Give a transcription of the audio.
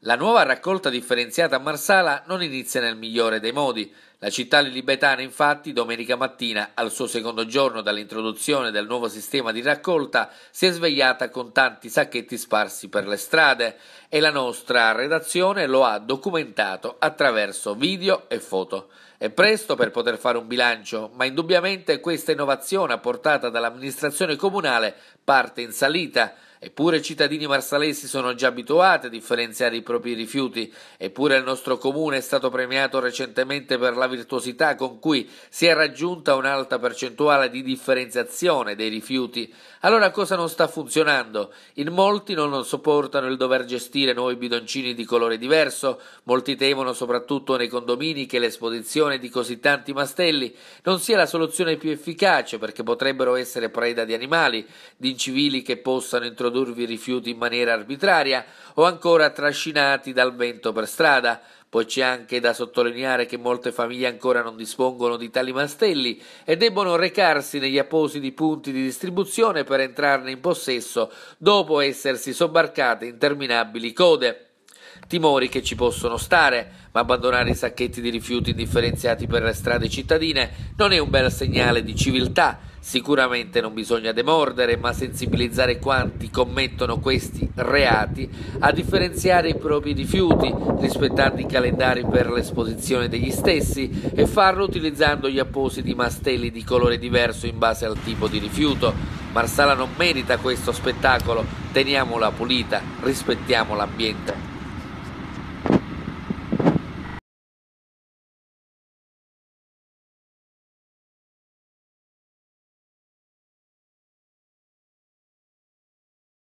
La nuova raccolta differenziata a Marsala non inizia nel migliore dei modi. La città lilibetana infatti domenica mattina, al suo secondo giorno dall'introduzione del nuovo sistema di raccolta, si è svegliata con tanti sacchetti sparsi per le strade e la nostra redazione lo ha documentato attraverso video e foto. È presto per poter fare un bilancio, ma indubbiamente questa innovazione apportata dall'amministrazione comunale parte in salita Eppure i cittadini marsalesi sono già abituati a differenziare i propri rifiuti, eppure il nostro comune è stato premiato recentemente per la la virtuosità con cui si è raggiunta un'alta percentuale di differenziazione dei rifiuti, allora cosa non sta funzionando? In molti non sopportano il dover gestire nuovi bidoncini di colore diverso, molti temono soprattutto nei condomini che l'esposizione di così tanti mastelli non sia la soluzione più efficace perché potrebbero essere preda di animali, di incivili che possano introdurvi rifiuti in maniera arbitraria o ancora trascinati dal vento per strada. Poi c'è anche da sottolineare che molte famiglie ancora non dispongono di tali mastelli e debbono recarsi negli appositi punti di distribuzione per entrarne in possesso dopo essersi sobbarcate interminabili code timori che ci possono stare, ma abbandonare i sacchetti di rifiuti indifferenziati per le strade cittadine non è un bel segnale di civiltà Sicuramente non bisogna demordere, ma sensibilizzare quanti commettono questi reati a differenziare i propri rifiuti, rispettando i calendari per l'esposizione degli stessi e farlo utilizzando gli appositi mastelli di colore diverso in base al tipo di rifiuto. Marsala non merita questo spettacolo, teniamola pulita, rispettiamo l'ambiente.